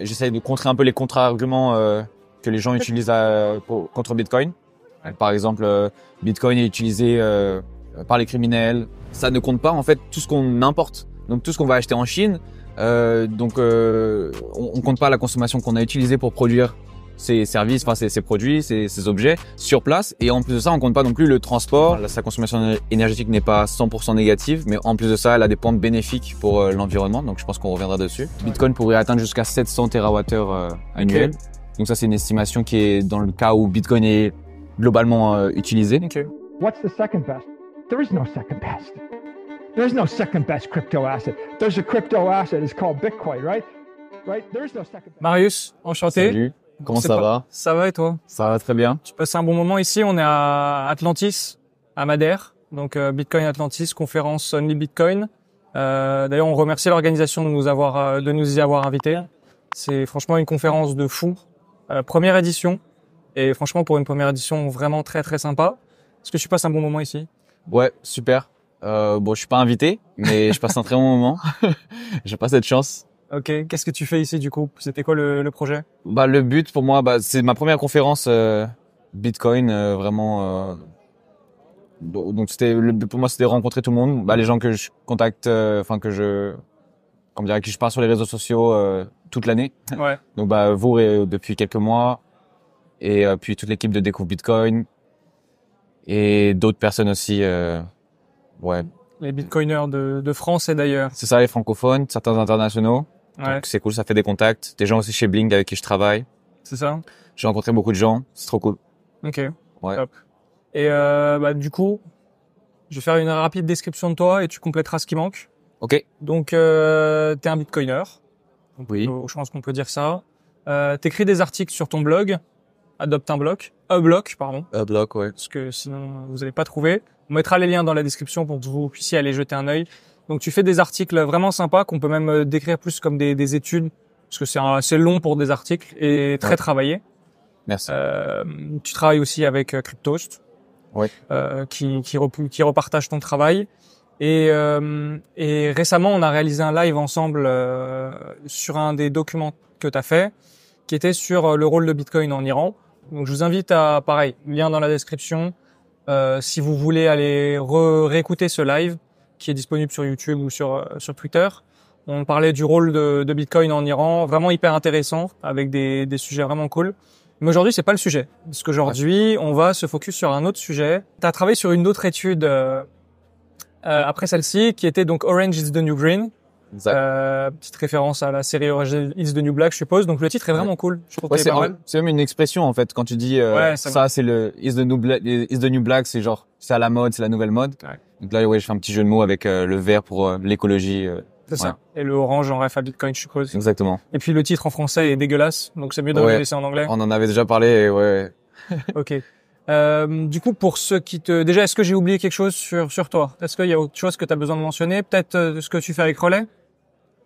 J'essaie de contrer un peu les contre-arguments euh, que les gens utilisent euh, contre Bitcoin. Euh, par exemple, Bitcoin est utilisé par les criminels. Ça ne compte pas en fait tout ce qu'on importe. Donc tout ce qu'on va acheter en Chine, donc on, on compte pas la consommation qu'on a utilisée pour produire ses services, enfin ses, produits, ses, objets sur place. Et en plus de ça, on compte pas non plus le transport. Sa consommation énergétique n'est pas 100% négative, mais en plus de ça, elle a des points bénéfiques pour euh, l'environnement. Donc je pense qu'on reviendra dessus. Bitcoin pourrait atteindre jusqu'à 700 TWh annuels. Donc ça, c'est une estimation qui est dans le cas où Bitcoin est globalement euh, utilisé. Okay. What's the second best? There is no second best. no second best crypto asset. There's a crypto asset. called Bitcoin, right? Right? no second best. Marius, enchanté. Comment ça va Ça va et toi Ça va très bien. Tu passes un bon moment ici. On est à Atlantis, à Madère. Donc euh, Bitcoin Atlantis, conférence Only Bitcoin. Euh, d'ailleurs, on remercie l'organisation de nous avoir, euh, de nous y avoir invités. C'est franchement une conférence de fou. première édition. Et franchement, pour une première édition, vraiment très très sympa. Est-ce que tu passes un bon moment ici Ouais, super. bon, je suis pas invité, mais je passe un très bon moment. J'ai pas cette chance. Ok, qu'est-ce que tu fais ici du coup C'était quoi le, projet Bah le but pour moi, bah, c'est ma première conférence euh, Bitcoin euh, vraiment. Euh, donc c'était pour moi c'était rencontrer tout le monde, bah, les gens que je contacte, enfin que je, comment dire, qui je parle sur les réseaux sociaux toute l'année. donc bah vous depuis quelques mois et puis toute l'équipe de Découvre Bitcoin et d'autres personnes aussi. ouais. Les bitcoiners de, de France et d'ailleurs. C'est ça, les francophones, certains internationaux. Ouais. Donc c'est cool, ça fait des contacts. Des gens aussi chez Bling avec qui je travaille. C'est ça. J'ai rencontré beaucoup de gens, c'est trop cool. Ok. Ouais. Top. Et euh, bah, du coup, je vais faire une rapide description de toi et tu complèteras ce qui manque. Ok. Donc euh, t'es un bitcoiner. oui. Euh, je pense qu'on peut dire ça. Euh, t'écris des articles sur ton blog, adopte un bloc, un bloc, pardon. Un bloc, ouais. Parce que sinon vous n'allez pas trouver. On mettra les liens dans la description pour que vous puissiez aller jeter un œil. Donc tu fais des articles vraiment sympas qu'on peut même euh, décrire plus comme des, études, parce que c'est assez long pour des articles et très travaillé. Merci. Euh, tu travailles aussi avec euh, Cryptost, qui, qui, qui, repartage ton travail. Et, et, récemment, on a réalisé un live ensemble sur un des documents que tu as fait, qui était sur le rôle de Bitcoin en Iran. Donc je vous invite à, pareil, lien dans la description, si vous voulez aller réécouter ce live, qui est disponible sur YouTube ou sur, euh, sur Twitter. On parlait du rôle de, Bitcoin en Iran, vraiment hyper intéressant, avec des, des sujets vraiment cool. Mais aujourd'hui, c'est pas le sujet, parce qu'aujourd'hui, on va se focus sur un autre sujet. Tu as travaillé sur une autre étude euh, euh, après celle-ci, qui était donc Orange is the New Green, euh, petite référence à la série originale is the New Black, je suppose. Donc le titre est vraiment cool. Je c'est C'est même une expression en fait quand tu dis euh, ça, c'est le is the new black, new black, c'est genre c'est à la mode, c'est la nouvelle mode. Donc là ouais, je fais un petit jeu de mots avec euh, le vert pour l'écologie. c'est ça. Et le orange en référence à Bitcoin, je suppose. Exactement. Et puis le titre en français est dégueulasse, donc c'est mieux de le laisser en anglais. On en avait déjà parlé, ouais. ok. du coup, pour ceux qui te, déjà, est-ce que j'ai oublié quelque chose sur sur toi Est-ce qu'il y a autre chose que tu as besoin de mentionner Peut-être ce que tu fais avec Relais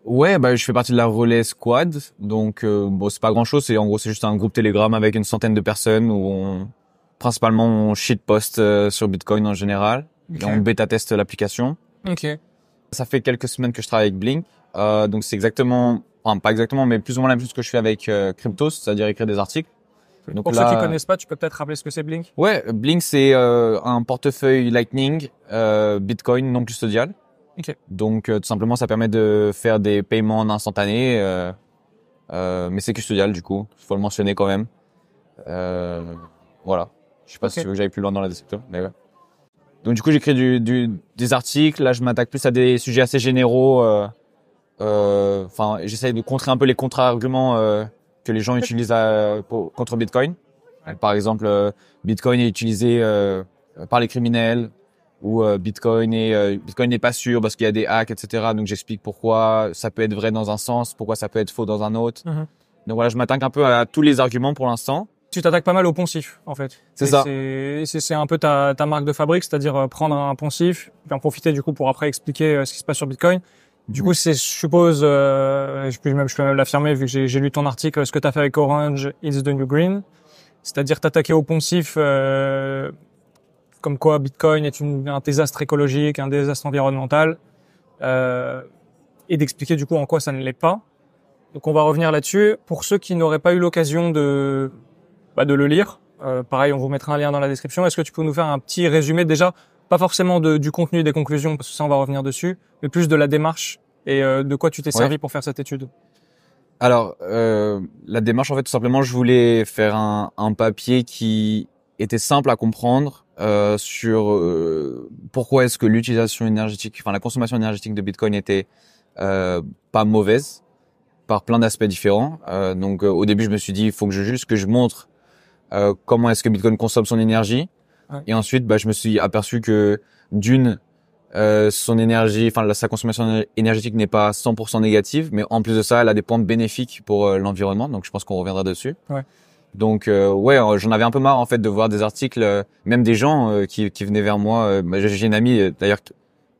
Ouais, bah, je fais partie de la relais squad, donc euh, bon c'est pas grand chose, c'est en gros c'est juste un groupe Telegram avec une centaine de personnes où on principalement on shitpost euh, sur Bitcoin en général, et on bêta teste l'application. Ok. Ça fait quelques semaines que je travaille avec Blink, euh, donc c'est exactement, enfin pas exactement, mais plus ou moins la même chose que je fais avec Cryptos, c'est-à-dire écrire des articles. Donc Pour ceux qui connaissent pas, tu peux peut-être rappeler ce que c'est Blink. Ouais, Blink c'est un portefeuille Lightning Bitcoin non custodial. Donc euh, tout simplement, ça permet de faire des paiements en instantané, euh, euh, mais c'est custodial du coup, il faut le mentionner quand même. voilà. Je sais pas si tu veux que j'aille plus loin dans la description, Donc du coup, j'écris des articles. Là, je m'attaque plus à des sujets assez généraux. Enfin, j'essaye de contrer un peu les contre-arguments que les gens utilisent contre Bitcoin. Par exemple, Bitcoin est utilisé par les criminels, où euh, Bitcoin est euh, Bitcoin n'est pas sûr parce qu'il y a des hacks, etc. Donc j'explique pourquoi ça peut être vrai dans un sens, pourquoi ça peut être faux dans un autre. Mhm. Donc voilà, je m'attaque un peu à tous les arguments pour l'instant. Tu t'attaques pas mal au poncif, en fait. C'est ça. C'est un peu ta, marque de fabrique, c'est-à-dire euh, prendre un poncif, puis en profiter du coup pour après expliquer ce qui se passe sur Bitcoin. Du coup, c'est, je suppose, je peux même, l'affirmer vu que j'ai lu ton article, ce que tu as fait avec Orange, it's the new green. C'est-à-dire t'attaquer au poncif euh, comme quoi Bitcoin est une, un désastre écologique, un désastre environnemental, euh, et d'expliquer du coup en quoi ça ne l'est pas. Donc on va revenir là-dessus. Pour ceux qui n'auraient pas eu l'occasion de, bah, de le lire, euh, pareil, on vous mettra un lien dans la description. Est-ce que tu peux nous faire un petit résumé déjà, pas forcément de, du contenu des conclusions, parce que ça on va revenir dessus, mais plus de la démarche et euh, de quoi tu t'es servi pour faire cette étude alors, euh, la démarche, en fait, tout simplement, je voulais faire un, un papier qui était simple à comprendre, euh, sur euh, pourquoi est-ce que l'utilisation énergétique, enfin la consommation énergétique de Bitcoin était euh, pas mauvaise par plein d'aspects différents. donc au début, je me suis dit, il faut que je juste que je montre comment est-ce que Bitcoin consomme son énergie. Et ensuite, bah, je me suis aperçu que d'une, son énergie, enfin sa consommation énergétique n'est pas 100% négative, mais en plus de ça, elle a des points bénéfiques pour l'environnement. Donc je pense qu'on reviendra dessus. Donc euh, ouais, euh, j'en avais un peu marre en fait de voir des articles, euh, même des gens qui, qui, venaient vers moi. Bah, j'ai une amie d'ailleurs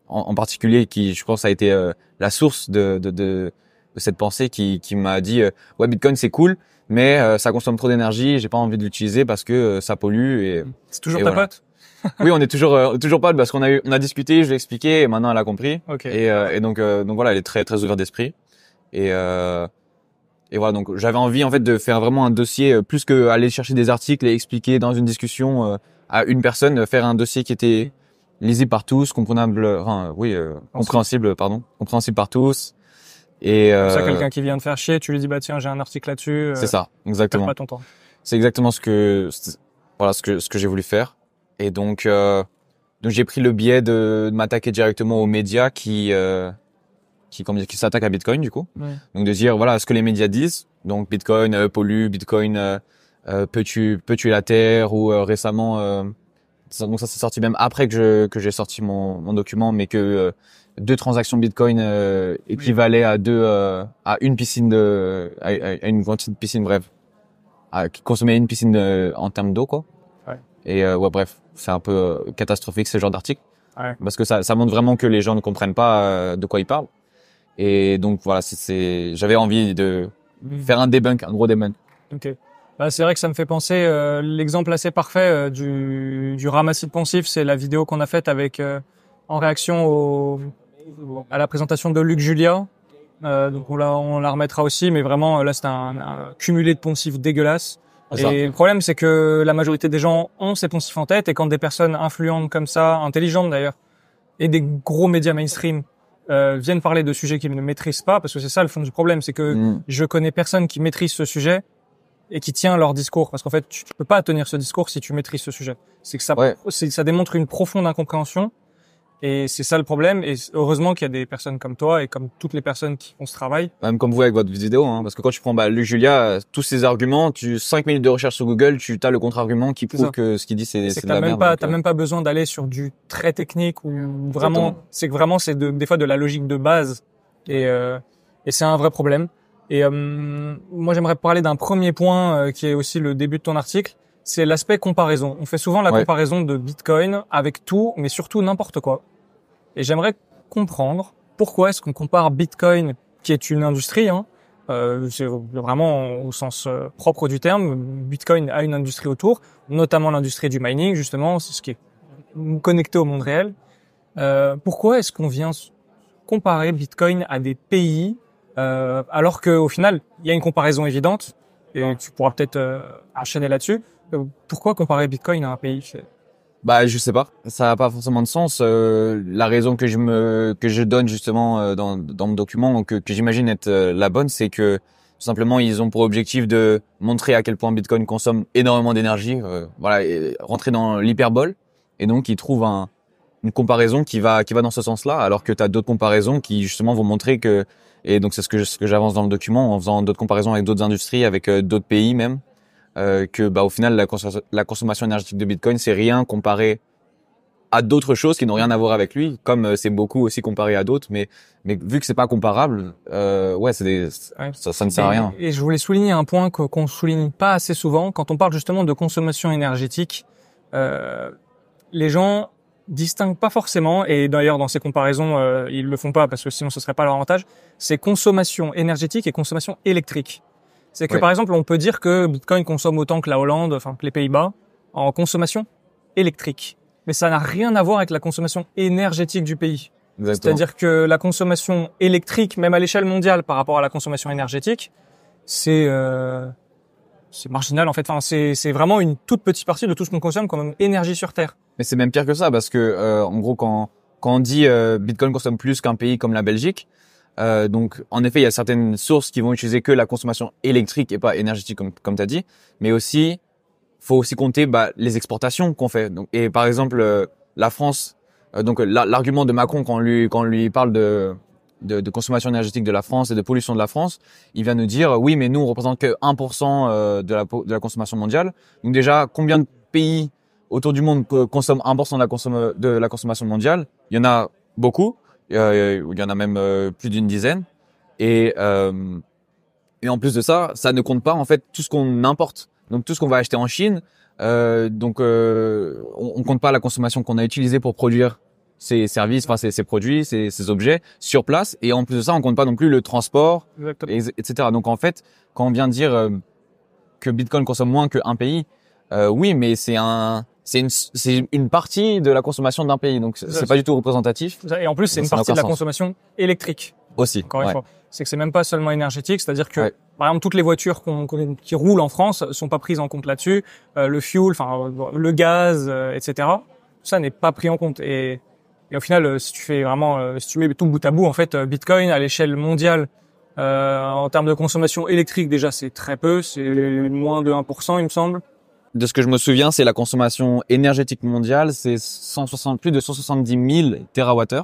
en, particulier qui, je pense, a été la source de, de, de, cette pensée qui, qui m'a dit ouais Bitcoin c'est cool, mais ça consomme trop d'énergie, j'ai pas envie de l'utiliser parce que ça pollue et c'est toujours ta pote. oui, on est toujours toujours pote parce qu'on a on a discuté, je l'ai expliqué et maintenant elle a compris. Et, et donc donc voilà, elle est très très ouverte d'esprit et et voilà, donc j'avais envie en fait de faire vraiment un dossier euh, plus que aller chercher des articles et expliquer dans une discussion euh, à une personne, faire un dossier qui était lisible par tous, comprenable, enfin, oui, euh, compréhensible, pardon, compréhensible par tous. Et euh, ça, quelqu'un qui vient de faire chier, tu lui dis bah tiens, j'ai un article là-dessus. c'est ça, exactement. Pas ton temps. C'est exactement ce que voilà ce que ce que j'ai voulu faire. Et donc donc j'ai pris le biais de, de m'attaquer directement aux médias qui qui, qui s'attaque à Bitcoin du coup. Donc de dire voilà ce que les médias disent. Donc Bitcoin euh, pollue, Bitcoin euh, euh peut tu peut tuer la terre ou euh, récemment. Euh, donc ça c'est sorti même après que je, que j'ai sorti mon, mon document, mais que deux transactions Bitcoin équivalaient à deux à une piscine de à, une grande piscine bref, à consommait une piscine en termes d'eau quoi. Ouais. Et ouais bref c'est un peu catastrophique ce genre d'article. Parce que ça, ça montre vraiment que les gens ne comprennent pas de quoi ils parlent. Et donc voilà, c'est, j'avais envie de mhm. faire un debunk, un gros debunk. Ok. Bah, c'est vrai que ça me fait penser euh, l'exemple assez parfait euh, du, du ramassis de poncifs c'est la vidéo qu'on a faite avec euh, en réaction au, à la présentation de Luc Julia. donc on la, on la remettra aussi, mais vraiment là c'est un, cumulé de poncifs dégueulasse. Ah, et le problème c'est que la majorité des gens ont ces poncifs en tête et quand des personnes influentes comme ça, intelligentes d'ailleurs, et des gros médias mainstream euh, viennent parler de sujets qu'ils ne maîtrisent pas, parce que c'est ça le fond du problème, c'est que mm. je connais personne qui maîtrise ce sujet et qui tient leur discours, parce qu'en fait, tu, peux pas tenir ce discours si tu maîtrises ce sujet. C'est que ça, ça démontre une profonde incompréhension et c'est ça le problème. Et heureusement qu'il y a des personnes comme toi et comme toutes les personnes qui font ce travail. Même comme vous avec votre vidéo, hein, parce que quand tu prends bah, Luc Julia, euh, tous ses arguments, tu 5 minutes de recherche sur Google, tu as le contre-argument qui prouve que ce qu'il dit c'est de la même merde. Pas, t'as euh. même pas besoin d'aller sur du très technique ou vraiment. C'est que vraiment c'est des fois de la logique de base. Et, euh, et c'est un vrai problème. Et moi j'aimerais parler d'un premier point qui est aussi le début de ton article c'est l'aspect comparaison. On fait souvent la comparaison de Bitcoin avec tout, mais surtout n'importe quoi. Et j'aimerais comprendre pourquoi est-ce qu'on compare Bitcoin, qui est une industrie, hein, euh, c'est vraiment au sens euh, propre du terme, Bitcoin a une industrie autour, notamment l'industrie du mining, justement, c'est ce qui est connecté au monde réel. Euh, pourquoi est-ce qu'on vient comparer Bitcoin à des pays, euh, alors qu'au final, il y a une comparaison évidente, et tu pourras peut-être euh, enchaîner là-dessus, euh, pourquoi comparer Bitcoin à un pays Bah, je sais pas. Ça n'a pas forcément de sens. Euh, la raison que je me que je donne justement euh, dans, dans mon document que, j'imagine être la bonne, c'est que tout simplement ils ont pour objectif de montrer à quel point Bitcoin consomme énormément d'énergie. voilà, et rentrer dans l'hyperbole. Et donc ils trouvent un, une comparaison qui va qui va dans ce sens-là, alors que tu as d'autres comparaisons qui justement vont montrer que et donc c'est ce que, ce que j'avance dans le document en faisant d'autres comparaisons avec d'autres industries, avec d'autres pays même, euh, que bah, au final la, consommation énergétique de Bitcoin c'est rien comparé à d'autres choses qui n'ont rien à voir avec lui, comme euh, c'est beaucoup aussi comparé à d'autres, mais mais vu que c'est pas comparable, euh, ouais, c'est Ça, ça, ne sert à rien. Et je voulais souligner un point qu'on souligne pas assez souvent quand on parle justement de consommation énergétique. Euh, les gens distinguent pas forcément, et d'ailleurs dans ces comparaisons, euh, ils le font pas parce que sinon ce serait pas leur avantage, c'est consommation énergétique et consommation électrique. C'est que par exemple, on peut dire que Bitcoin consomme autant que la Hollande, enfin que les Pays-Bas, en consommation électrique. Mais ça n'a rien à voir avec la consommation énergétique du pays. C'est-à-dire que la consommation électrique, même à l'échelle mondiale par rapport à la consommation énergétique, c'est euh, c'est marginal en fait. Enfin, c'est vraiment une toute petite partie de tout ce qu'on consomme comme énergie sur Terre. Mais c'est même pire que ça parce que euh, en gros quand on dit euh, Bitcoin consomme plus qu'un pays comme la Belgique, euh, donc, en effet, il y a certaines sources qui vont utiliser que la consommation électrique et pas énergétique, comme, tu as dit. Mais aussi, faut aussi compter bah, les exportations qu'on fait. et par exemple, euh, la France, euh, donc l'argument de Macron quand lui, parle de, consommation énergétique de la France et de pollution de la France, il vient nous dire, oui, mais nous, on représente que 1% de la, de la consommation mondiale. Donc déjà, combien de pays autour du monde consomment 1% de la, de la consommation mondiale Il y en a beaucoup. Euh, euh, il y en a même euh, plus d'une dizaine. Et, euh, et en plus de ça, ça ne compte pas en fait tout ce qu'on importe. Donc tout ce qu'on va acheter en Chine, donc on, on, compte pas la consommation qu'on a utilisée pour produire ces services, enfin ces, produits, ces, objets sur place. Et en plus de ça, on compte pas non plus le transport, etc. Donc en fait, quand on vient de dire que Bitcoin consomme moins qu'un pays, oui, mais c'est un c'est une, partie de la consommation d'un pays, donc c'est, pas du tout représentatif. Et en plus, c'est une partie de la consommation électrique. Aussi. fois, c'est que c'est même pas seulement énergétique, c'est-à-dire que toutes les voitures qu'on, qui roulent en France sont pas prises en compte là-dessus, euh, le fuel, enfin le gaz, euh, etc. Ça n'est pas pris en compte et, et au final, euh, si tu fais vraiment, euh, si tu mets tout bout à bout, en fait, Bitcoin à l'échelle mondiale en termes de consommation électrique déjà c'est très peu, c'est moins de 1%, il me semble de ce que je me souviens, c'est la consommation énergétique mondiale, c'est plus de 170 000 TWh.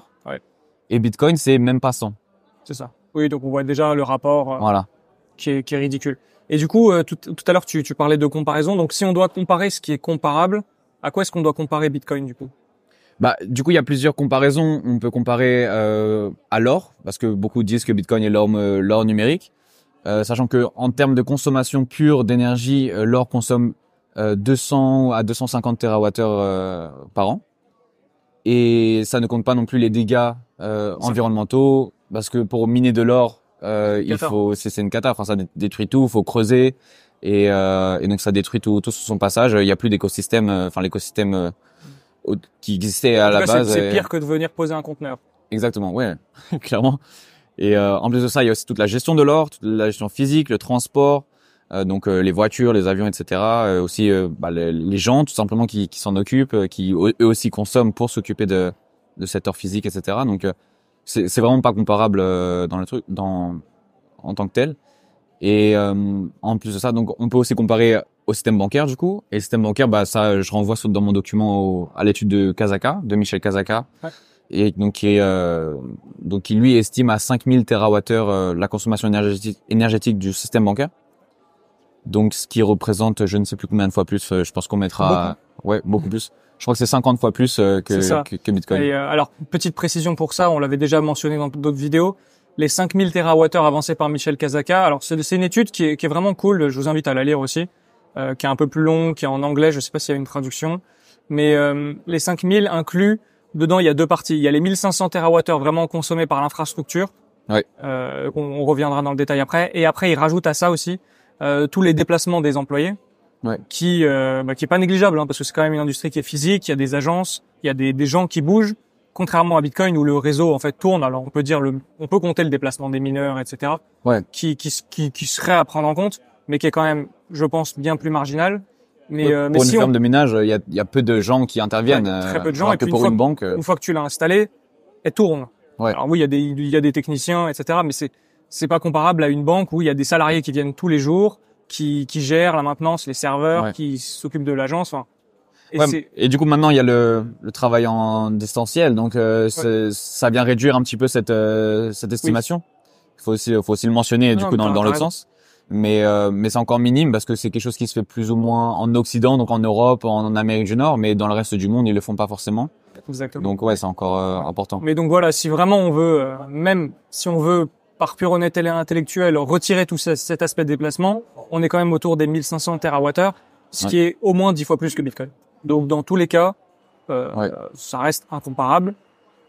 Et Bitcoin, c'est même pas 100. C'est ça. Oui, donc on voit déjà le rapport euh, voilà. qui, est, ridicule. Et du coup, euh, tout, à l'heure, tu, parlais de comparaison. Donc si on doit comparer ce qui est comparable, à quoi est-ce qu'on doit comparer Bitcoin du coup bah, du coup, il y a plusieurs comparaisons. On peut comparer euh, à l'or, parce que beaucoup disent que Bitcoin est l'or, l'or numérique. sachant que en termes de consommation pure d'énergie, l'or consomme 200 euh, à 250 TWh euh, par an. Et ça ne compte pas non plus les dégâts euh, environnementaux, parce que pour miner de l'or, euh, il faut c'est une cata enfin ça détruit tout il faut creuser et, euh, et donc ça détruit tout tout sur son passage il n'y a plus d'écosystème enfin l'écosystème qui existait à la base c'est pire que de venir poser un conteneur exactement ouais clairement et en plus de ça il y a aussi toute la gestion de l'or toute la gestion physique le transport euh, donc euh, les voitures, les avions, etc. Euh, aussi bah, les, gens tout simplement qui, qui s'en occupent, qui eux aussi consomment pour s'occuper de, de cette physique, etc. Donc c'est vraiment pas comparable dans le truc, dans en tant que tel. Et en plus de ça, donc on peut aussi comparer au système bancaire du coup. Et le système bancaire, bah ça, je renvoie dans mon document à l'étude de Kazaka, de Michel Kazaka, et donc qui euh, donc qui lui estime à 5000 TWh la consommation énergétique, énergétique du système bancaire. Donc, ce qui représente, je ne sais plus combien de fois plus, euh, je pense qu'on mettra, beaucoup. ouais, beaucoup plus. Je crois que c'est 50 fois plus euh, que, Bitcoin. Et euh, alors, petite précision pour ça, on l'avait déjà mentionné dans d'autres vidéos. Les 5000 TWh avancés par Michel Kazaka. Alors, c'est une étude qui est, vraiment cool. Je vous invite à la lire aussi, qui est un peu plus long, qui est en anglais. Je ne sais pas s'il y a une traduction. Mais les 5000 incluent, dedans, il y a deux parties. Il y a les 1500 TWh vraiment consommés par l'infrastructure. Oui. on reviendra dans le détail après. Et après, il rajoute à ça aussi euh, tous les déplacements des employés, ouais. qui euh, bah, qui est pas négligeable hein, parce que c'est quand même une industrie qui est physique, il y a des agences, il y a des, des gens qui bougent contrairement à Bitcoin où le réseau en fait tourne, alors on peut dire le, on peut compter le déplacement des mineurs, etc. Ouais. Qui, qui, qui, qui serait à prendre en compte, mais qui est quand même, je pense, bien plus marginal. Mais, euh, pour mais une ferme de ménage, il y a, y a, peu de gens qui interviennent. très peu de gens. Et puis pour une, fois, banque, une fois que tu l'as installé, elle tourne. Ouais. Alors oui, il y a des, il y a des techniciens, etc. Mais c'est, c'est pas comparable à une banque où il y a des salariés qui viennent tous les jours, qui, qui gèrent la maintenance, les serveurs, qui s'occupent de l'agence. Enfin, et, du coup, maintenant, il y a le, le travail en distanciel, donc euh, ça vient réduire un petit peu cette, euh, cette estimation. Il faut aussi, faut aussi le mentionner, du coup, dans, dans l'autre sens. Mais, euh, mais c'est encore minime parce que c'est quelque chose qui se fait plus ou moins en Occident, donc en Europe, en, Amérique du Nord, mais dans le reste du monde, ils le font pas forcément. Donc ouais, c'est encore important. Mais donc voilà, si vraiment on veut, même si on veut par pure honnêteté intellectuelle, retirer tout cet aspect de déplacement, on est quand même autour des 1500 TWh, ce qui est au moins dix fois plus que Bitcoin. Donc dans tous les cas, euh, ça reste incomparable.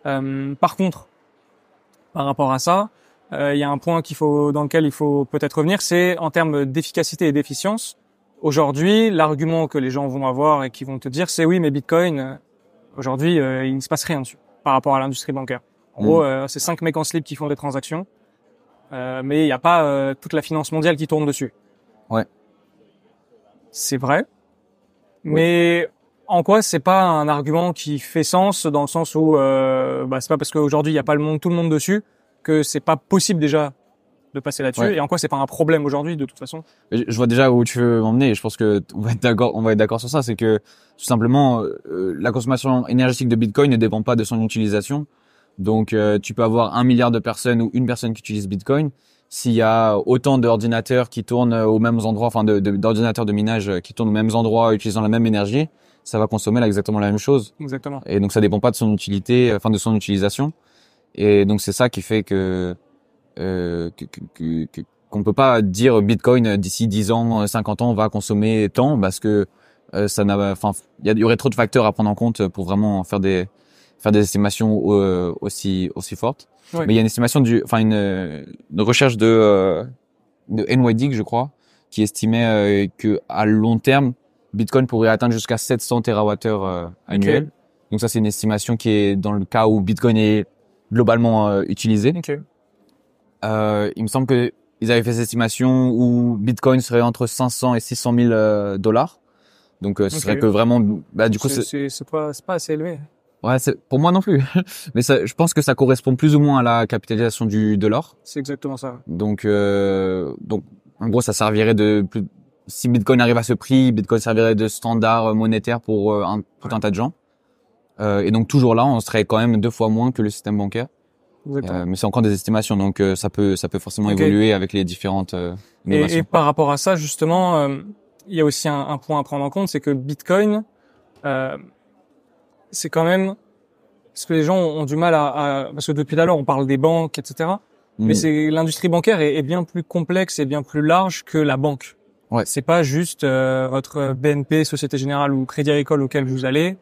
Euh, par contre, par rapport à ça, euh, il y a un point qu'il faut, dans lequel il faut peut-être revenir, c'est en termes d'efficacité et d'efficience. Aujourd'hui, l'argument que les gens vont avoir et qui vont te dire, c'est oui, mais Bitcoin, aujourd'hui, il ne se passe rien dessus par rapport à l'industrie bancaire. En mm. gros, c'est cinq mecs en slip qui font des transactions. Euh, mais il n'y a pas euh, toute la finance mondiale qui tourne dessus. Ouais. C'est vrai. Mais en quoi c'est pas un argument qui fait sens dans le sens où euh, bah, c'est pas parce qu'aujourd'hui il n'y a pas le monde, tout le monde dessus que c'est pas possible déjà de passer là-dessus et en quoi c'est pas un problème aujourd'hui de toute façon. Je vois déjà où tu veux m'emmener et je pense que on va être d'accord, on va être d'accord sur ça, c'est que tout simplement euh, la consommation énergétique de Bitcoin ne dépend pas de son utilisation. Donc, euh, tu peux avoir un milliard de personnes ou une personne qui utilise Bitcoin. S'il y a autant d'ordinateurs qui tournent aux mêmes endroits, enfin d'ordinateurs de, de, minage qui tournent aux mêmes endroits utilisant la même énergie, ça va consommer exactement la même chose. Exactement. Et donc, ça dépend pas de son utilité, euh, enfin de son utilisation. Et donc, c'est ça qui fait que euh, qu'on que, peut pas dire Bitcoin euh, d'ici 10 ans, 50 ans va consommer tant parce que ça n'a, enfin, il y, aurait trop de facteurs à prendre en compte pour vraiment faire des faire des estimations euh, aussi aussi fortes. Mais il y a une estimation du, enfin une, recherche de euh, de NYDIG, je crois, qui estimait euh, que à long terme, Bitcoin pourrait atteindre jusqu'à 700 TWh annuel. Donc ça, c'est une estimation qui est dans le cas où Bitcoin est globalement utilisé. il me semble que ils avaient fait cette estimation où Bitcoin serait entre 500 et 600 000 dollars. Donc, ce serait que vraiment, bah, du coup, c'est pas, pas assez élevé. Ouais, pour moi non plus. Mais ça, je pense que ça correspond plus ou moins à la capitalisation du de l'or. C'est exactement ça. Donc euh, donc en gros ça servirait de plus si Bitcoin arrive à ce prix, Bitcoin servirait de standard monétaire pour euh, un, tout un tas de gens. Euh, et donc toujours là, on serait quand même deux fois moins que le système bancaire. Euh, mais c'est encore des estimations, donc euh, ça peut ça peut forcément évoluer avec les différentes innovations. Euh, et, et, par rapport à ça, justement, il y a aussi un, un, point à prendre en compte, c'est que Bitcoin c'est quand même ce que les gens ont du mal à, parce que depuis d'alors, on parle des banques, etc. Mm. Mais c'est l'industrie bancaire est, bien plus complexe et bien plus large que la banque. Ouais. C'est pas juste euh, votre BNP, Société Générale ou Crédit Agricole auquel vous allez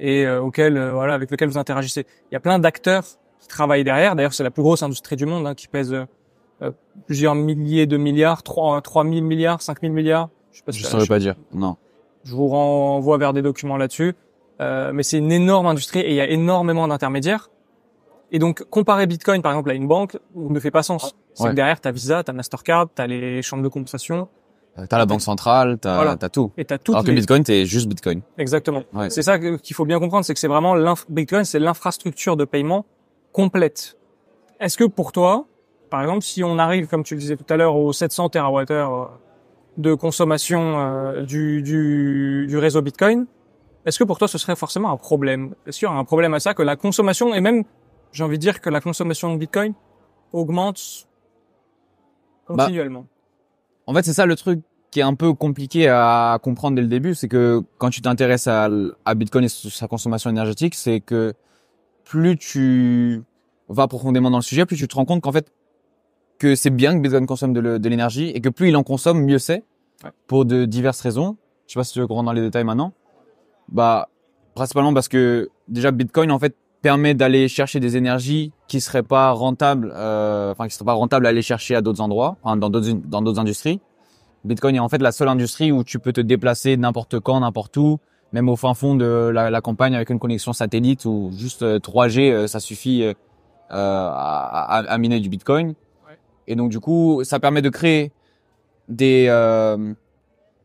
et euh, auquel euh, voilà avec lequel vous interagissez. Il y a plein d'acteurs qui travaillent derrière. D'ailleurs, c'est la plus grosse industrie du monde hein, qui pèse plusieurs milliers de milliards, trois trois 000 milliards, cinq mille milliards. Je ne saurais pas, si pas dire. Non. Je vous renvoie vers des documents là-dessus. Euh, mais c'est une énorme industrie et il y a énormément d'intermédiaires. Et donc, comparer Bitcoin, par exemple, à une banque, ne fait pas sens. C'est que derrière, as Visa, as Mastercard, as les chambres de compensation. Euh, tu as la banque centrale, tu as tout. Alors que Bitcoin, t'es juste Bitcoin. Exactement. C'est ça qu'il faut bien comprendre, c'est que c'est vraiment Bitcoin, c'est l'infrastructure de paiement complète. Est-ce que pour toi, par exemple, si on arrive, comme tu le disais tout à l'heure, aux 700 TWh euh, de consommation du réseau Bitcoin, est-ce que pour toi, ce serait forcément un problème Est-ce qu'il y a un problème à ça que la consommation et même, j'ai envie de dire que la consommation de Bitcoin augmente bah, continuellement En fait, c'est ça le truc qui est un peu compliqué à comprendre dès le début, c'est que quand tu t'intéresses à, Bitcoin et sa consommation énergétique, c'est que plus tu vas profondément dans le sujet, plus tu te rends compte qu'en fait que c'est bien que Bitcoin consomme de l'énergie et que plus il en consomme, mieux c'est. Pour de diverses raisons. Je sais pas si tu veux qu'on dans les détails maintenant. Bah, principalement parce que déjà Bitcoin en fait permet d'aller chercher des énergies qui seraient pas rentables, euh, enfin qui seraient pas rentables à aller chercher à d'autres endroits, dans d'autres dans d'autres industries. Bitcoin est en fait la seule industrie où tu peux te déplacer n'importe quand, n'importe où, même au fin fond de la, campagne avec une connexion satellite ou juste 3G, euh, euh, ça suffit à, miner du Bitcoin. Et donc du coup, ça permet de créer des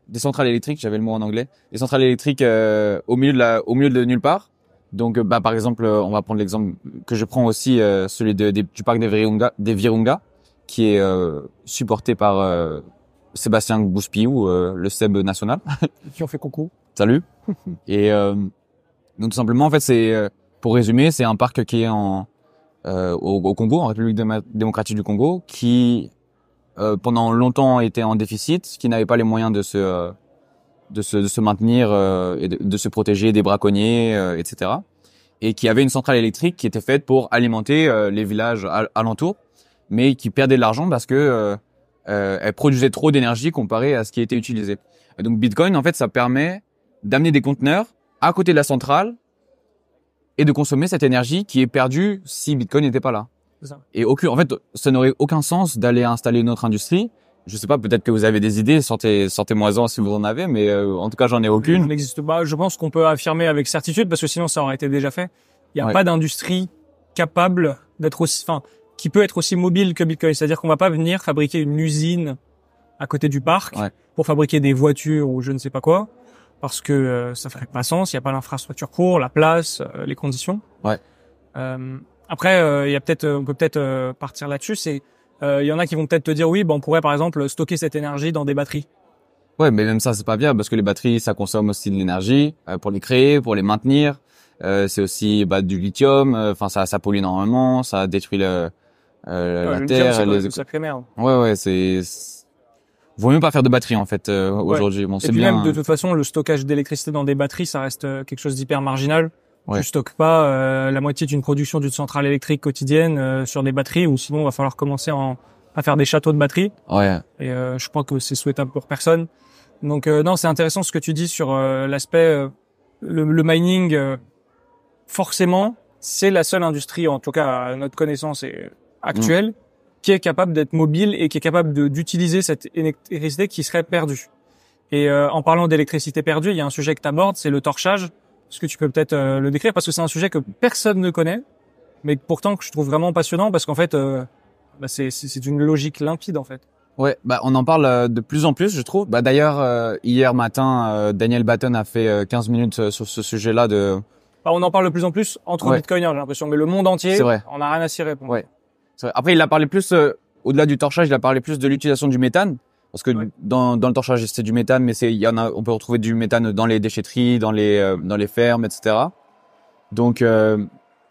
des centrales électriques, j'avais le mot en anglais, des centrales électriques euh, au milieu de nulle part. Donc, euh, bah, par exemple, euh, on va prendre l'exemple que je prends aussi, celui du parc des Virunga, des Virunga qui est supporté par Sébastien ou le SEB national. Qui ont fait coucou. Salut. Et donc, tout simplement, en fait, c'est, pour résumer, c'est un parc qui est en, au Congo, en République démocratique du Congo, qui euh, pendant longtemps étaient en déficit, qui n'avait pas les moyens de se, euh, de se, de se maintenir euh, et de, se protéger des braconniers, etc. Et qui avait une centrale électrique qui était faite pour alimenter les villages alentours, mais qui perdait de l'argent parce que elle produisait trop d'énergie comparée à ce qui était utilisé. donc Bitcoin, en fait, ça permet d'amener des conteneurs à côté de la centrale et de consommer cette énergie qui est perdue si Bitcoin n'était pas là. Et aucune, en fait, ça n'aurait aucun sens d'aller installer une autre industrie. Je sais pas, peut-être que vous avez des idées, sortez, sortez-moi-en si vous en avez, mais euh, en tout cas, j'en ai aucune. n'existe pas. Je pense qu'on peut affirmer avec certitude, parce que sinon, ça aurait été déjà fait. Il n'y a pas d'industrie capable d'être aussi, enfin, qui peut être aussi mobile que Bitcoin. C'est-à-dire qu'on va pas venir fabriquer une usine à côté du parc pour fabriquer des voitures ou je ne sais pas quoi, parce que euh, ça ferait pas sens. Il n'y a pas l'infrastructure pour, la place, euh, les conditions. Ouais. Euh, après, euh, il y a peut-être, euh, on peut peut-être euh, partir là-dessus. C'est, il y en a qui vont peut-être te dire, oui, ben, on pourrait par exemple stocker cette énergie dans des batteries. Ouais, mais même ça, c'est pas bien parce que les batteries, ça consomme aussi de l'énergie pour les créer, pour les maintenir. c'est aussi bah, du lithium. Enfin, ça, ça pollue énormément, ça détruit le, la terre, les merde. Ouais, ouais, c'est vaut mieux pas faire de batteries, en fait aujourd'hui. Bon, c'est bien. Même, de hein. toute façon, le stockage d'électricité dans des batteries, ça reste quelque chose d'hyper marginal. Je stocke pas euh, la moitié d'une production d'une centrale électrique quotidienne euh, sur des batteries, ou sinon on va falloir commencer à faire des châteaux de batteries. Ouais. Et euh, je crois que c'est souhaitable pour personne. Donc non, c'est intéressant ce que tu dis sur l'aspect le, mining. forcément, c'est la seule industrie, en tout cas à notre connaissance et actuelle, mm. qui est capable d'être mobile et qui est capable d'utiliser cette électricité qui serait perdue. Et en parlant d'électricité perdue, il y a un sujet que tu abordes, c'est le torchage. Est-ce que tu peux peut-être euh, le décrire Parce que c'est un sujet que personne ne connaît, mais pourtant que je trouve vraiment passionnant parce qu'en fait, euh, bah, c'est, c'est une logique limpide en fait. Ouais, bah on en parle euh, de plus en plus, je trouve. Bah d'ailleurs hier matin, Daniel Batten a fait 15 minutes sur ce sujet-là de. Bah, on en parle de plus en plus entre Bitcoiners, j'ai l'impression, mais le monde entier, c'est vrai. on n'a rien à s'y répondre. Ouais. C'est vrai. Après, il a parlé plus au-delà du torchage, il a parlé plus de l'utilisation du méthane. Parce que dans, dans le torchage, c'est du méthane, mais c'est il y en a, on peut retrouver du méthane dans les déchetteries, dans les, euh, dans les fermes, etc. Donc, euh,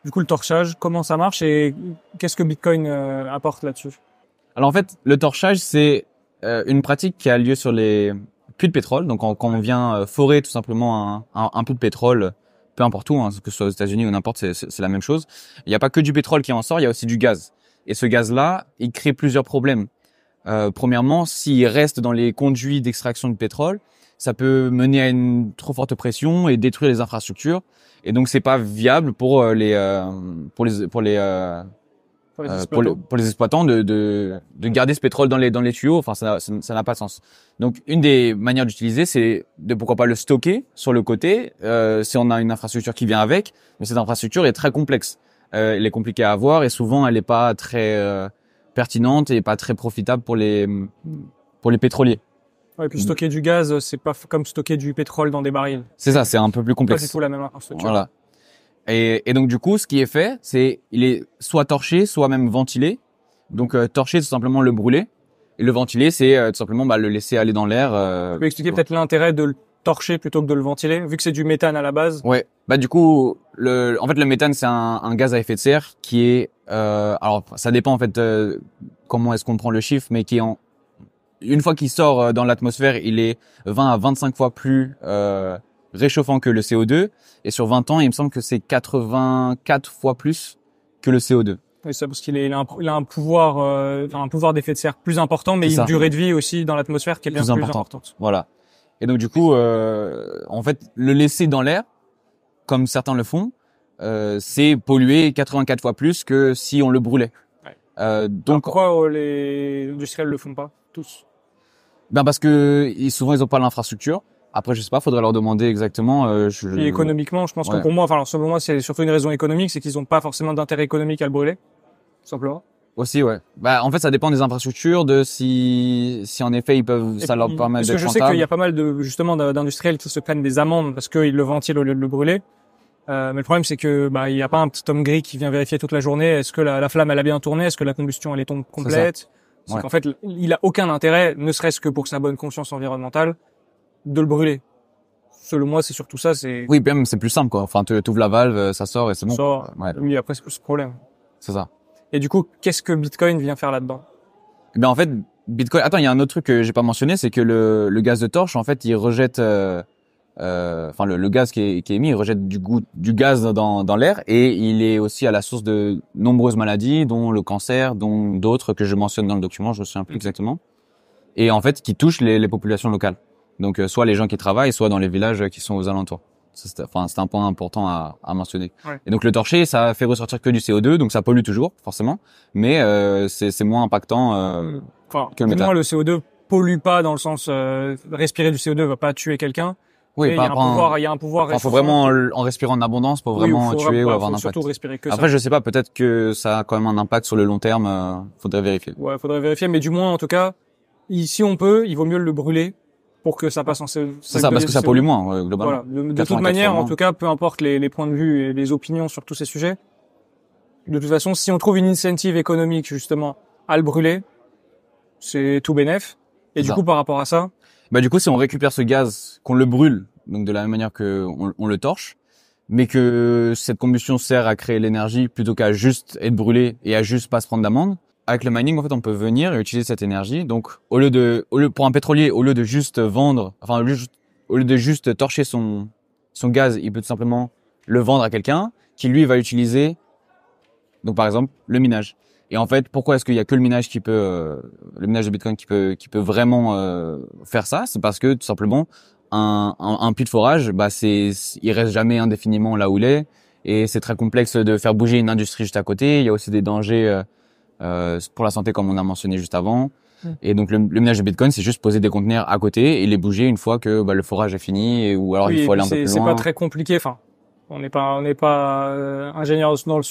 du coup, le torchage, comment ça marche et qu'est-ce que Bitcoin euh, apporte là-dessus Alors en fait, le torchage, c'est une pratique qui a lieu sur les puits de pétrole. Donc quand, on vient forer tout simplement un, un, puits de pétrole, peu importe où, hein, que ce soit aux États-Unis ou n'importe, c'est la même chose. Il n'y a pas que du pétrole qui en sort, il y a aussi du gaz. Et ce gaz-là, il crée plusieurs problèmes. Euh, premièrement, s'il reste dans les conduits d'extraction de pétrole, ça peut mener à une trop forte pression et détruire les infrastructures. Et donc, c'est pas viable pour euh, euh, les pour les pour les, pour, les exploitants de, de, de, garder ce pétrole dans les dans les tuyaux. Enfin, ça n'a pas de sens. Donc, une des manières d'utiliser, c'est de pourquoi pas le stocker sur le côté si on a une infrastructure qui vient avec. Mais cette infrastructure est très complexe. elle est compliquée à avoir et souvent elle n'est pas très pertinente et pas très profitable pour les, pour les pétroliers. et puis stocker du gaz, c'est pas comme stocker du pétrole dans des barils. C'est ça, c'est un peu plus complexe. Pas tout la même infrastructure. Voilà. Et, donc du coup, ce qui est fait, c'est il est soit torché, soit même ventilé. Donc euh, torché, c'est simplement le brûler. Et le ventilé, c'est euh, tout simplement bah, le laisser aller dans l'air. Euh. tu peux expliquer peut-être l'intérêt de torcher plutôt que de le ventiler, vu que c'est du méthane à la base. Ouais. Bah du coup, le, en fait, le méthane c'est un, gaz à effet de serre qui est, euh, alors ça dépend en fait euh, comment est-ce qu'on prend le chiffre, mais qui en, une fois qu'il sort euh, dans l'atmosphère, il est 20 à 25 fois plus réchauffant que le CO2. Et sur 20 ans, il me semble que c'est 84 fois plus que le CO2. Oui, ça parce qu'il a, un pouvoir, un pouvoir d'effet de serre plus important, mais une durée de vie aussi dans l'atmosphère qui est bien plus, importante. Voilà. Et donc du coup, euh, en fait, le laisser dans l'air, comme certains le font, euh, c'est polluer 84 fois plus que si on le brûlait. Euh, donc pourquoi euh, les industriels le font pas tous Ben parce que souvent ils ont pas l'infrastructure. Après, je sais pas, faudrait leur demander exactement. Euh, je... Et économiquement, je pense que pour moi, enfin, en ce moment c'est surtout une raison économique, c'est qu'ils n'ont pas forcément d'intérêt économique à le brûler, simplement. Aussi, ouais. Bah, en fait, ça dépend des infrastructures, de si, si en effet ils peuvent, ça leur permet Parce que je sais qu'il y a pas mal de, justement, d'industriels qui se prennent des amendes parce qu'ils le ventilent au lieu de le brûler. Euh, mais le problème, c'est que, bah, il n'y a pas un petit homme gris qui vient vérifier toute la journée. Est-ce que la, flamme, elle a bien tourné? Est-ce que la combustion, elle est tombée complète? C'est qu'en fait, il a aucun intérêt, ne serait-ce que pour sa bonne conscience environnementale, de le brûler. Selon moi, c'est surtout ça, c'est... Oui, même, c'est plus simple, quoi. Enfin, tu ouvres la valve, euh, ça sort et c'est bon. sort. Ouais. Oui, après, ce problème. C'est ça. Et du coup, qu'est-ce que Bitcoin vient faire là-dedans eh Ben en fait, Bitcoin. Attends, il y a un autre truc que j'ai pas mentionné, c'est que le, le, gaz de torche, en fait, il rejette, euh, euh, enfin le, le, gaz qui est, qui est émis, il rejette du, goût, du gaz dans, dans l'air et il est aussi à la source de nombreuses maladies, dont le cancer, dont d'autres que je mentionne dans le document, je ne sais plus mhm. exactement, et en fait qui touchent les, les populations locales. Donc euh, soit les gens qui travaillent, soit dans les villages qui sont aux alentours c'est un point important à, à mentionner. Et donc le torcher, ça fait ressortir que du CO2, donc ça pollue toujours, forcément, mais euh, c'est moins impactant euh, que le métal. Moins le CO2 pollue pas dans le sens euh, respirer du CO2 va pas tuer quelqu'un. Oui, il y, a un pouvoir, il y a un pouvoir. Il faut vraiment en respirant en abondance pour vraiment tuer ou avoir un impact. respirer que Après, je sais pas, peut-être que ça a quand même un impact sur le long terme. faudrait vérifier. Ouais, faudrait vérifier, mais du moins en tout cas, si on peut, il vaut mieux le brûler pour que ça passe en C'est ça, parce que ça e pollue moins, globalement. De, toute manière, en tout cas, peu importe les, points de vue et les opinions sur tous ces sujets, de toute façon, si on trouve une incentive économique, justement, à le brûler, c'est tout bénef. Et du coup, par rapport à ça... Bah, du coup, si on récupère ce gaz, qu'on le brûle, donc de la même manière que on, le torche, mais que cette combustion sert à créer l'énergie plutôt qu'à juste être brûlé et à juste pas se prendre d'amende, avec le mining, en fait, on peut venir et utiliser cette énergie. Donc, au lieu de, pour un pétrolier, au lieu de juste vendre, enfin, au lieu, de juste torcher son, son gaz, il peut tout simplement le vendre à quelqu'un qui, lui, va utiliser, donc, par exemple, le minage. Et en fait, pourquoi est-ce qu'il n'y a que le minage qui peut, euh, le minage de Bitcoin qui peut, qui peut vraiment euh, faire ça C'est parce que tout simplement, un, un, puits de forage, bah, c'est, il reste jamais indéfiniment là où il est, et c'est très complexe de faire bouger une industrie juste à côté. Il y a aussi des dangers. Euh, euh, pour la santé comme on a mentionné juste avant. Mm. Et donc le, ménage de Bitcoin, c'est juste poser des conteneurs à côté et les bouger une fois que bah, le forage est fini ou alors il faut aller un peu plus loin. C'est pas très compliqué, enfin. On n'est pas, on n'est pas euh, ingénieur sur le,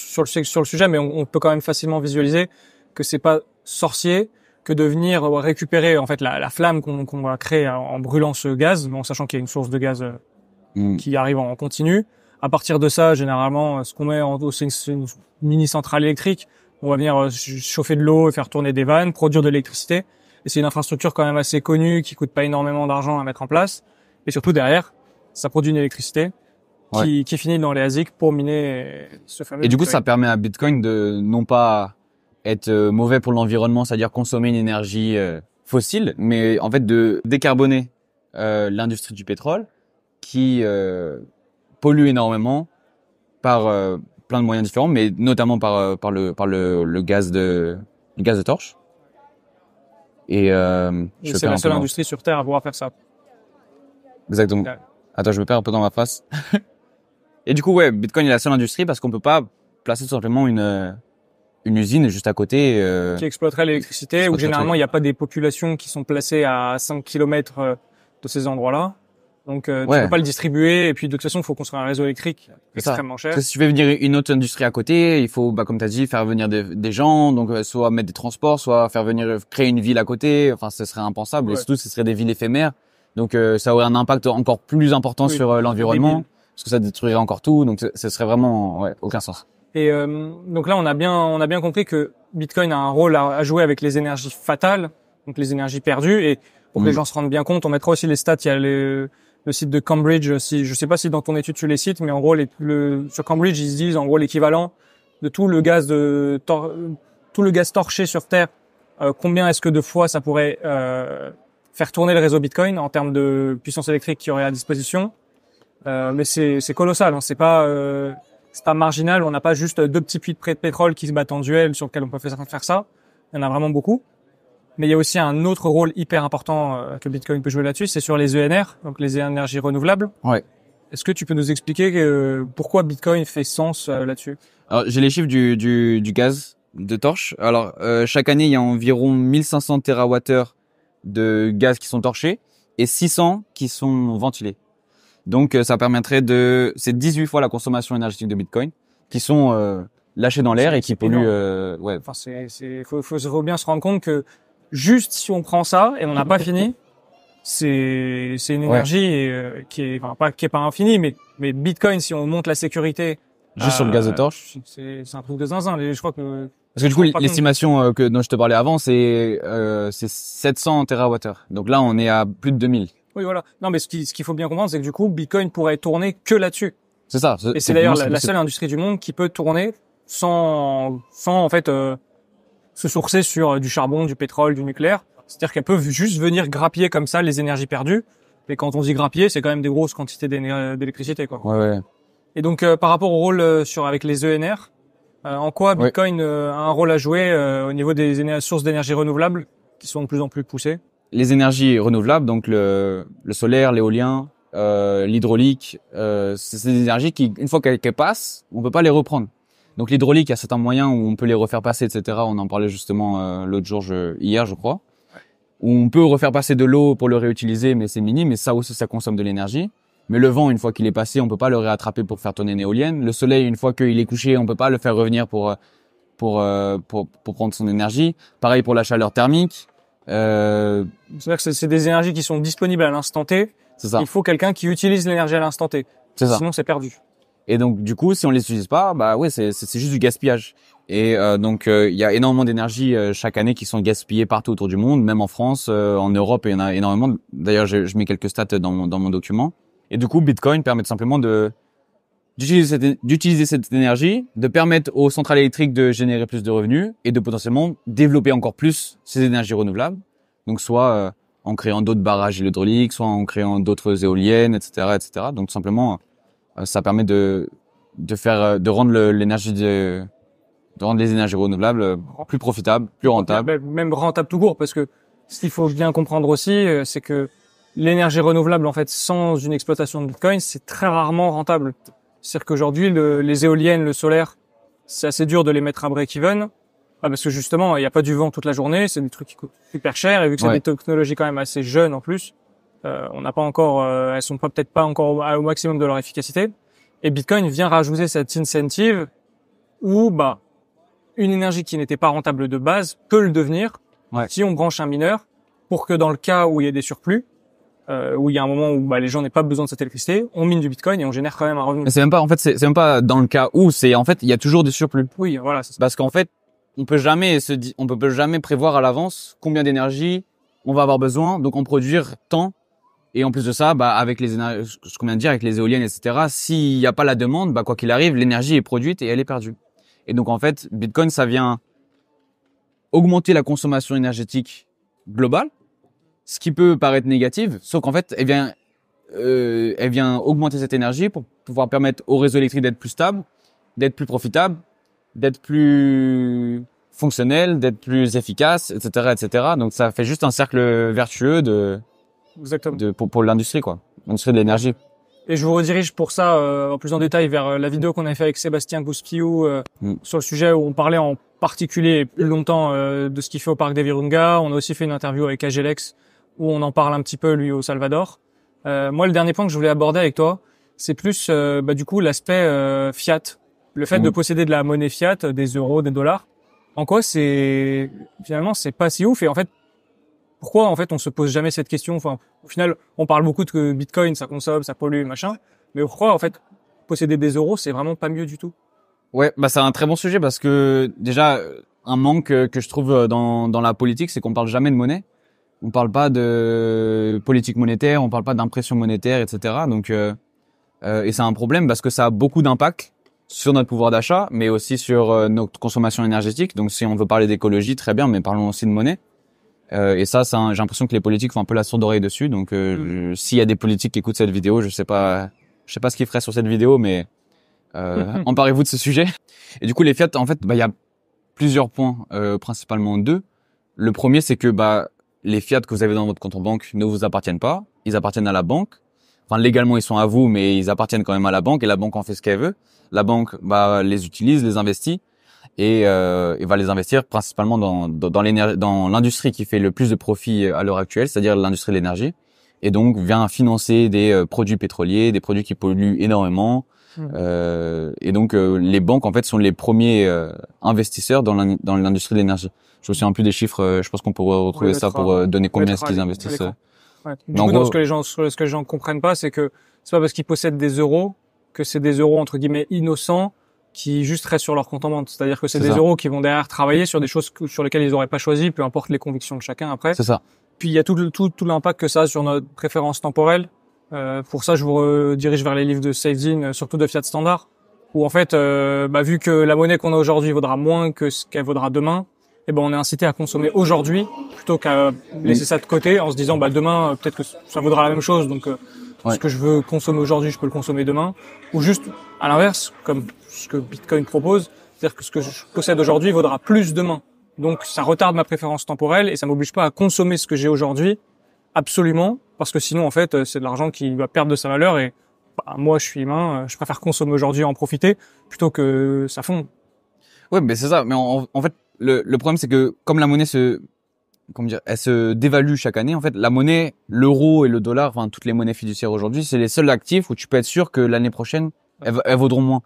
sur le sujet, mais on, peut quand même facilement visualiser que c'est pas sorcier que de venir récupérer en fait la, la flamme qu'on qu va créer en brûlant ce gaz, en sachant qu'il y a une source de gaz euh, mm. qui arrive en continu. À partir de ça, généralement, ce qu'on met en c'est une mini centrale électrique on va venir euh, chauffer de l'eau, faire tourner des vannes, produire de l'électricité. Et c'est une infrastructure quand même assez connue qui coûte pas énormément d'argent à mettre en place. Et surtout derrière, ça produit une électricité qui, qui finit dans les ASIC pour miner ce fameux. Et du coup, ça permet à Bitcoin de non pas être euh, mauvais pour l'environnement, c'est-à-dire consommer une énergie euh, fossile, mais en fait de décarboner l'industrie du pétrole qui pollue énormément par plein de moyens différents, mais notamment par, euh, par, le, par le, gaz de, gaz de torche. Et, euh, c'est la seule industrie sur Terre à pouvoir faire ça. Exactement. Attends, je me perds un peu dans ma face. et du coup, ouais, Bitcoin est la seule industrie parce qu'on peut pas placer tout simplement une euh, une usine juste à côté euh, qui exploiterait l'électricité où généralement il n'y a pas des populations qui sont placées à 5 km de ces endroits-là. Donc, euh, ne tu peux pas le distribuer. Et puis, de toute façon, il faut construire un réseau électrique extrêmement cher. Parce que si tu veux venir une autre industrie à côté, il faut, bah, comme tu as dit, faire venir des, gens. Donc, euh, soit mettre des transports, soit faire venir euh, créer une ville à côté. Enfin, ce serait impensable. Et surtout, ce serait des villes éphémères. Donc, euh, ça aurait un impact encore plus important sur l'environnement. Parce que ça détruirait encore tout. Donc, ce serait vraiment, ouais, aucun sens. Et donc là, on a bien, on a bien compris que Bitcoin a un rôle à, jouer avec les énergies fatales, donc les énergies perdues. Et pour que mm. les gens se rendent bien compte, on mettra aussi les stats. Il y a les, le site de Cambridge. Euh, si, je sais pas si dans ton étude tu les cites, mais en gros, le, sur Cambridge, ils se disent en gros l'équivalent de tout le gaz de tout le gaz torché sur Terre. Euh, combien est-ce que de fois ça pourrait euh, faire tourner le réseau Bitcoin en termes de puissance électrique qu'il y aurait à disposition Mais c'est colossal. Hein, c'est pas c'est pas marginal. On n'a pas juste deux petits puits de pétrole qui se battent en duel sur lequel on peut faire ça. Il y en a vraiment beaucoup. Mais il y a aussi un autre rôle hyper important euh, que Bitcoin peut jouer là-dessus, c'est sur les ENR, donc les énergies renouvelables. Ouais. Est-ce que tu peux nous expliquer pourquoi Bitcoin fait sens euh, là-dessus Alors j'ai les chiffres du, du, du, gaz de torche. Alors euh, chaque année, il y a environ 1500 TWh de gaz qui sont torchés et 600 qui sont ventilés. Donc ça permettrait de c'est 18 fois la consommation énergétique de Bitcoin qui sont lâchés dans l'air et qui polluent euh, ouais. Enfin c'est faut, faut bien se rendre compte que Juste si on prend ça et on n'a pas fini, c'est c'est une énergie euh, qui est enfin, pas qui est pas infinie, mais mais Bitcoin si on monte la sécurité. Juste sur le gaz de euh, torche. C'est c'est un truc de zinzin. Je crois que parce que du coup, l'estimation euh, que dont je te parlais avant, c'est c'est 700 TWh. Donc là, on est à plus de 2000. Oui, voilà. Non, mais ce qu'il ce qu'il faut bien comprendre, c'est que du coup, Bitcoin pourrait tourner que là-dessus. C'est ça. Et c'est d'ailleurs la, seule industrie du monde qui peut tourner sans sans en fait se sourcer sur euh, du charbon, du pétrole, du nucléaire. C'est-à-dire qu'elles peuvent juste venir grappiller comme ça les énergies perdues. Mais quand on dit grappiller, c'est quand même des grosses quantités euh, d'électricité, quoi. Ouais, Et donc, euh, par rapport au rôle sur avec les ENR, en quoi Bitcoin a un rôle à jouer au niveau des sources d'énergie renouvelables qui sont de plus en plus poussées Les énergies renouvelables, donc le, solaire, l'éolien, l'hydraulique, c'est des énergies qui, une fois qu'elles passent, on peut pas les reprendre. Donc l'hydraulique, a certains moyens où on peut les refaire passer, etc. On en parlait justement euh, l'autre jour, hier, je crois. Où on peut refaire passer de l'eau pour le réutiliser, mais c'est minime. Mais ça aussi, ça consomme de l'énergie. Mais le vent, une fois qu'il est passé, on peut pas le réattraper pour faire tourner une éolienne. Le soleil, une fois qu'il est couché, on peut pas le faire revenir pour euh, euh, pour pour, prendre son énergie. Pareil pour la chaleur thermique. Euh... C'est-à-dire que c'est des énergies qui sont disponibles à l'instant T. C'est ça. Il faut quelqu'un qui utilise l'énergie à l'instant T. C'est ça. Sinon, c'est perdu. Et donc, du coup, si on les utilise pas, bah ouais, c'est juste du gaspillage. Et euh, donc, euh, il y a énormément d'énergie euh, chaque année qui sont gaspillées partout autour du monde, même en France, en Europe, il y en a énormément. D'ailleurs, je, mets quelques stats dans mon, dans mon document. Et du coup, Bitcoin permet simplement de d'utiliser cette, cette, énergie, de permettre aux centrales électriques de générer plus de revenus et de potentiellement développer encore plus ces énergies renouvelables. Donc, soit en créant d'autres barrages hydrauliques, soit en créant d'autres éoliennes, etc., etc. Donc, simplement euh, ça permet de, de faire, euh, de rendre l'énergie de, de rendre les énergies renouvelables euh, plus profitables, plus rentables. Ben, même rentable tout court, parce que ce qu'il faut bien comprendre aussi, c'est que l'énergie renouvelable, en fait, sans une exploitation de Bitcoin, c'est très rarement rentable. C'est-à-dire qu'aujourd'hui, les éoliennes, le solaire, c'est assez dur de les mettre à break-even. Ah, parce que justement, il n'y a pas du vent toute la journée, c'est des trucs qui coûtent super cher, et vu que c'est des technologies quand même assez jeunes en plus, euh, on n'a pas encore, euh, elles sont peut-être pas encore au, maximum de leur efficacité. Et Bitcoin vient rajouter cette incentive où bah une énergie qui n'était pas rentable de base peut le devenir ouais. si on branche un mineur pour que dans le cas où il y a des surplus, euh, où il y a un moment où bah, les gens n'ont pas besoin de cette électricité, on mine du Bitcoin et on génère quand même un revenu. c'est même pas en fait c'est même pas dans le cas où c'est en fait il y a toujours des surplus. Oui voilà. Parce qu'en fait on peut jamais se on peut jamais prévoir à l'avance combien d'énergie on va avoir besoin donc en produire tant et en plus de ça, bah, avec les énergies, ce qu'on vient de dire, avec les éoliennes, etc., s'il n'y a pas la demande, bah, quoi qu'il arrive, l'énergie est produite et elle est perdue. Et donc, en fait, Bitcoin, ça vient augmenter la consommation énergétique globale, ce qui peut paraître négatif, sauf qu'en fait, elle vient, euh, elle vient augmenter cette énergie pour pouvoir permettre au réseau électrique d'être plus stable, d'être plus profitable, d'être plus fonctionnel, d'être plus efficace, etc., etc. Donc, ça fait juste un cercle vertueux de, Exactement. De, pour, pour l'industrie, quoi. L'industrie de l'énergie. Et je vous redirige pour ça, euh, en plus en détail, vers euh, la vidéo qu'on a fait avec Sébastien Gouspillou euh, mm. sur le sujet où on parlait en particulier plus longtemps de ce qu'il fait au parc des Virunga. On a aussi fait une interview avec Agelex où on en parle un petit peu, lui, au Salvador. moi, le dernier point que je voulais aborder avec toi, c'est plus bah, du coup l'aspect fiat, le fait mm. de posséder de la monnaie fiat, des euros, des dollars. En quoi c'est finalement c'est pas si ouf et en fait pourquoi en fait on se pose jamais cette question Enfin, au final, on parle beaucoup de que Bitcoin, ça consomme, ça pollue, machin. Mais pourquoi en fait posséder des euros, c'est vraiment pas mieux du tout Ouais, bah c'est un très bon sujet parce que déjà un manque euh, que je trouve euh, dans dans la politique, c'est qu'on parle jamais de monnaie. On parle pas de politique monétaire, on parle pas d'impression monétaire, etc. Donc euh, euh, et c'est un problème parce que ça a beaucoup d'impact sur notre pouvoir d'achat, mais aussi sur notre consommation énergétique. Donc si on veut parler d'écologie, très bien, mais parlons aussi de monnaie. Euh, et ça, ça j'ai l'impression que les politiques font un peu la sourde oreille dessus. Donc, euh, mm. s'il y a des politiques qui écoutent cette vidéo, je sais pas, je sais pas ce qu'ils feraient sur cette vidéo, mais euh, emparez-vous de ce sujet. Et du coup, les Fiat, en fait, bah, il y a plusieurs points, euh, principalement deux. Le premier, c'est que bah les fiats que vous avez dans votre compte en banque ne vous appartiennent pas. Ils appartiennent à la banque. Enfin, légalement, ils sont à vous, mais ils appartiennent quand même à la banque et la banque en fait ce qu'elle veut. La banque, bah, les utilise, les investit et, euh, va les investir principalement dans, dans, dans l'industrie qui fait le plus de profit à l'heure actuelle, c'est-à-dire l'industrie de l'énergie. Et donc vient financer des euh, produits pétroliers, des produits qui polluent énormément. Hmm. Euh, et donc euh, les banques en fait sont les premiers euh, investisseurs dans l'industrie de l'énergie. Je me souviens plus des chiffres, je pense qu'on pourrait retrouver ça pour donner combien est-ce qu'ils investissent. Ouais. Du ce que les gens, ce que les gens comprennent pas, c'est que c'est pas parce qu'ils possèdent des euros que c'est des euros entre guillemets innocents qui juste restent sur leur compte en banque. C'est-à-dire que c'est des euros qui vont derrière travailler sur des choses sur lesquelles ils n'auraient pas choisi, peu importe les convictions de chacun après. C'est ça. Puis il y a tout, tout, tout l'impact que ça a sur notre préférence temporelle. Euh, pour ça, je vous redirige vers les livres de SaveZine, euh, surtout de Fiat Standard, où en fait, euh, bah, vu que la monnaie qu'on a aujourd'hui vaudra moins que ce qu'elle vaudra demain, eh ben on est incité à consommer aujourd'hui plutôt qu'à euh, laisser ça de côté en se disant bah demain peut-être que ça vaudra la même chose donc ce que je veux consommer aujourd'hui, je peux le consommer demain. Ou juste, à l'inverse, comme ce que Bitcoin propose, c'est-à-dire que ce que je possède aujourd'hui vaudra plus demain. Donc, ça retarde ma préférence temporelle et ça m'oblige pas à consommer ce que j'ai aujourd'hui absolument, parce que sinon, en fait, euh, c'est de l'argent qui va perdre de sa valeur et bah, moi, je suis humain, euh, je préfère consommer aujourd'hui et en profiter plutôt que ça fond. Ouais, mais c'est ça. Mais en, fait, le problème, c'est que comme la monnaie se comment elle se dévalue chaque année. En fait, la monnaie, l'euro et le dollar, enfin toutes les monnaies fiduciaires aujourd'hui, c'est les seuls actifs où tu peux être sûr que l'année prochaine, elles, vaudront moins.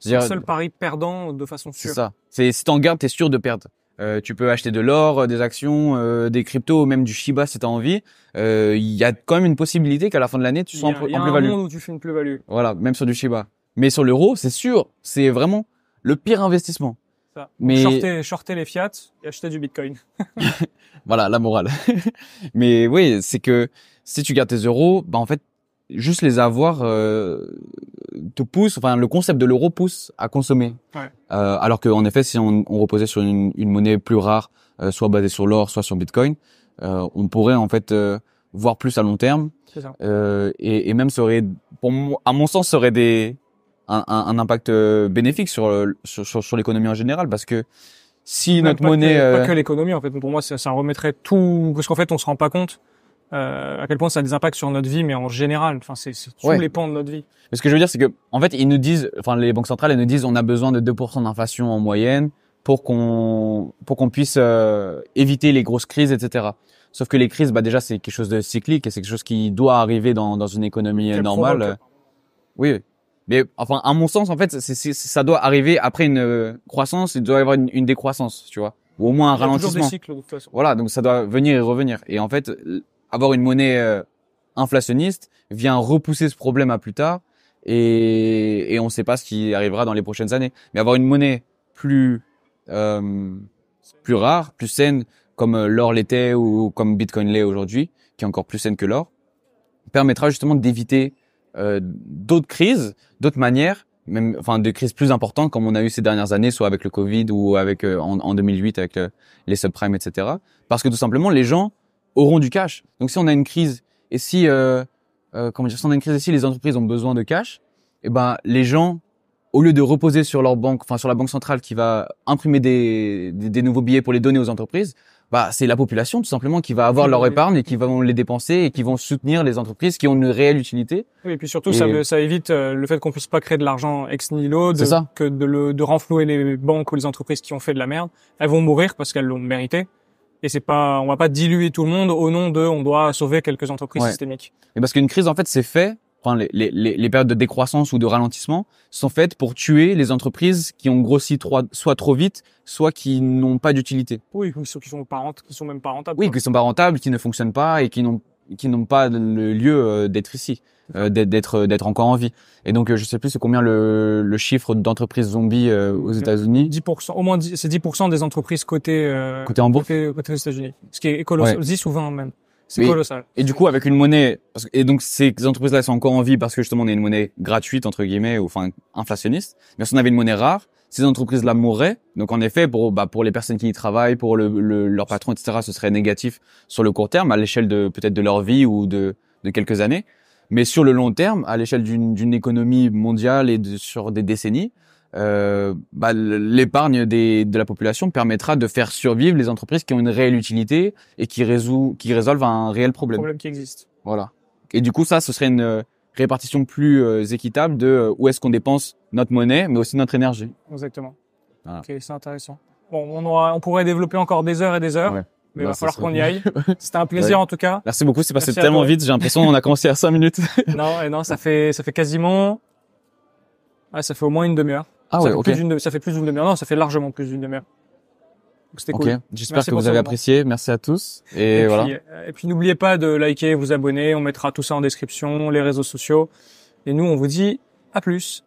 C'est le seul pari perdant de façon sûre. C'est ça. C'est si t'en gardes, t'es sûr de perdre. Euh, tu peux acheter de l'or, euh, des actions, euh, des cryptos, même du Shiba si t'as envie. Il y a quand même une possibilité qu'à la fin de l'année, tu sois en, plus-value. Il y a, un monde où tu fais une plus-value. Voilà, même sur du Shiba. Mais sur l'euro, c'est sûr, c'est vraiment le pire investissement. Mais... Shortez, les fiat et acheter du bitcoin. voilà, la morale. Mais oui, c'est que si tu gardes tes euros, bah en fait, juste les avoir euh, te pousse, enfin le concept de l'euro pousse à consommer. Ouais. Euh, alors qu'en effet, si on, on, reposait sur une, une monnaie plus rare, euh, soit basée sur l'or, soit sur Bitcoin, euh, on pourrait en fait voir plus à long terme. Ça. Et, et, même serait, pour à mon sens, serait des un, un impact euh, bénéfique euh, sur, sur, sur, l'économie en général parce que si notre monnaie pas euh, que l'économie en fait pour moi ça, ça remettrait tout parce qu'en fait on se rend pas compte à quel point ça a des impacts sur notre vie mais en général enfin c'est tous les pans de notre vie mais ce que je veux dire c'est que en fait ils nous disent enfin les banques centrales elles nous disent on a besoin de 2% d'inflation en moyenne pour qu'on pour qu'on puisse éviter les grosses crises etc sauf que les crises bah déjà c'est quelque chose de cyclique et c'est quelque chose qui doit arriver dans dans une économie normale oui, oui. Mais enfin, à mon sens, en fait, c'est ça doit arriver après une euh, croissance, il doit y avoir une, décroissance, tu vois, ou au moins un il y a ralentissement. Des cycles, de Voilà, donc ça doit venir et revenir. Et en fait, avoir une monnaie euh, inflationniste vient repousser ce problème à plus tard, et, et on ne sait pas ce qui arrivera dans les prochaines années. Mais avoir une monnaie plus euh, plus rare, plus saine, comme euh, l'or l'était ou comme Bitcoin l'est aujourd'hui, qui est encore plus saine que l'or, permettra justement d'éviter euh, d'autres crises, d'autres manières, même enfin des crises plus importantes comme on a eu ces dernières années, soit avec le Covid ou avec euh, en, 2008 avec euh, les subprimes, etc. Parce que tout simplement les gens auront du cash. Donc si on a une crise et si comment dire, si on a une crise si les entreprises ont besoin de cash, eh ben les gens au lieu de reposer sur leur banque, enfin sur la banque centrale qui va imprimer des, des nouveaux billets pour les donner aux entreprises, bah, c'est la population tout simplement qui va avoir leur épargne et qui vont les dépenser et qui vont soutenir les entreprises qui ont une réelle utilité. et puis surtout, ça, évite euh, le fait qu'on puisse pas créer de l'argent ex nihilo, que de, de renflouer les banques ou les entreprises qui ont fait de la merde. Elles vont mourir parce qu'elles l'ont mérité. Et c'est pas, on va pas diluer tout le monde au nom de, on doit sauver quelques entreprises systémiques. Et parce qu'une crise, en fait, c'est fait enfin les, les, les, périodes de décroissance ou de ralentissement sont faites pour tuer les entreprises qui ont grossi trop, soit trop vite, soit qui n'ont pas d'utilité. Oui, qui sont, qui sont pas qui sont même pas rentables. Oui, qui sont pas rentables, qui ne fonctionnent pas et qui n'ont qui n'ont pas le lieu euh, d'être ici, euh, d'être euh, d'être encore en vie. Et donc je sais plus c'est combien le, le chiffre d'entreprises zombies aux États-Unis. 10% au moins c'est 10% des entreprises cotées côté en bourse aux États-Unis. Ce qui est colossal, ouais. 10 ou 20 même. C'est colossal. Et du coup, avec une monnaie, et donc ces entreprises-là sont encore en vie parce que justement on a une monnaie gratuite entre guillemets ou enfin inflationniste. Mais si on avait une monnaie rare, ces entreprises-là mourraient. Donc en effet, pour bah, pour les personnes qui y travaillent, pour le, leur patron, etc., ce serait négatif sur le court terme à l'échelle de peut-être de leur vie ou de de quelques années. Mais sur le long terme, à l'échelle d'une économie mondiale et sur des décennies, euh, bah, l'épargne de la population permettra de faire survivre les entreprises qui ont une réelle utilité et qui, résout, qui résolvent un réel problème. Problème qui existe. Voilà. Et du coup, ça, ce serait une euh, répartition plus euh, équitable de euh, où est-ce qu'on dépense notre monnaie, mais aussi notre énergie. Exactement. Voilà. Ok, c'est intéressant. Bon, on, on pourrait développer encore des heures et des heures. Mais il va falloir qu'on y aille. C'était un plaisir en tout cas. Merci beaucoup, c'est passé tellement vite, j'ai l'impression qu'on a commencé à 5 minutes. non, et non, ça fait ça fait quasiment ah, ça fait au moins une demi-heure. Ah ça ok. Plus ça fait plus d'une demi-heure. Non, ça fait largement plus d'une demi-heure. C'était cool. J'espère que vous avez apprécié. Merci à tous. Et, voilà. Puis, euh, et puis n'oubliez pas de liker, vous abonner. On mettra tout ça en description, les réseaux sociaux. Et nous, on vous dit à plus.